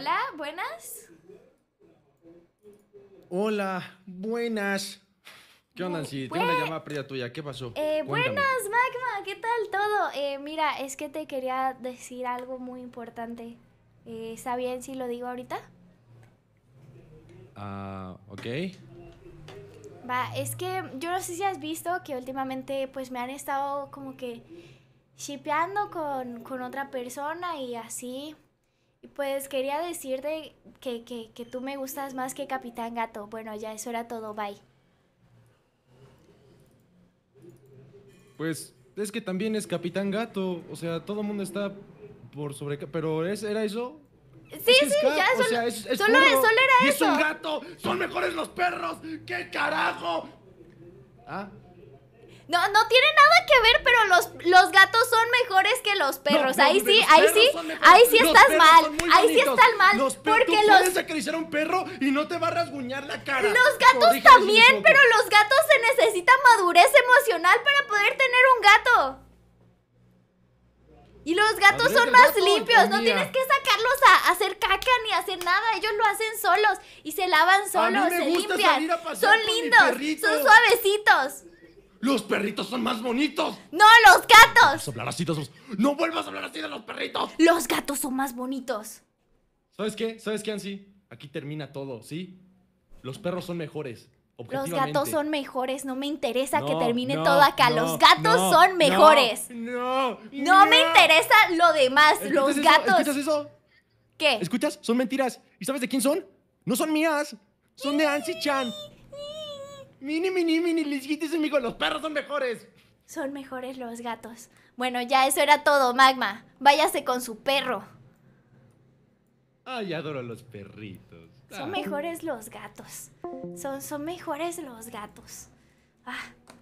Hola, buenas. Hola, buenas. ¿Qué onda, Nancy? Tengo una llamada previa tuya. ¿Qué pasó? Eh, buenas, Magma. ¿Qué tal todo? Eh, mira, es que te quería decir algo muy importante. Eh, ¿Está bien si lo digo ahorita? Ah, ok. Va, es que yo no sé si has visto que últimamente pues me han estado como que shipeando con, con otra persona y así. Pues quería decirte que, que, tú me gustas más que Capitán Gato. Bueno, ya eso era todo, bye. Pues es que también es Capitán Gato, o sea, todo el mundo está por sobre... Pero es, era eso, Sí, sí, ya solo, era eso. Es un gato, son mejores los perros. ¡Qué carajo! ¿Ah? No, no tiene nada que ver, pero los, los gatos son mejores los perros. ahí, sí, ahí, sí, ahí sí, estás mal. Ahí sí estás mal. porque los... puedes un perro y no te va a rasguñar la cara. Los gatos también, pero los gatos se necesita madurez emocional para poder tener un gato. Y los gatos son más limpios, no tienes que sacarlos a hacer caca ni hacer nada, ellos lo hacen solos y se lavan solos, se limpian. son lindos, son suavecitos. Los perritos son más bonitos. No, los gatos. No No vuelvas a hablar así de los perritos. Los gatos son más bonitos. ¿Sabes qué? ¿Sabes qué, Ansi? Aquí termina todo, ¿sí? Los perros son mejores. Los gatos son mejores, no me interesa que termine todo acá. los gatos son mejores. No, no, me interesa lo demás. Los gatos. ¿Escuchas eso? ¿Qué? ¿Escuchas? Son mentiras. ¿Y sabes de quién son? No son mías. Son de Ansi Chan. Mini, mini, mini, lisguitis, amigo, los perros son mejores. Son mejores los gatos. Bueno, ya eso era todo, Magma. Váyase con su perro. Ay, adoro a los perritos. Son ah. mejores los gatos. Son, son mejores los gatos. Ah.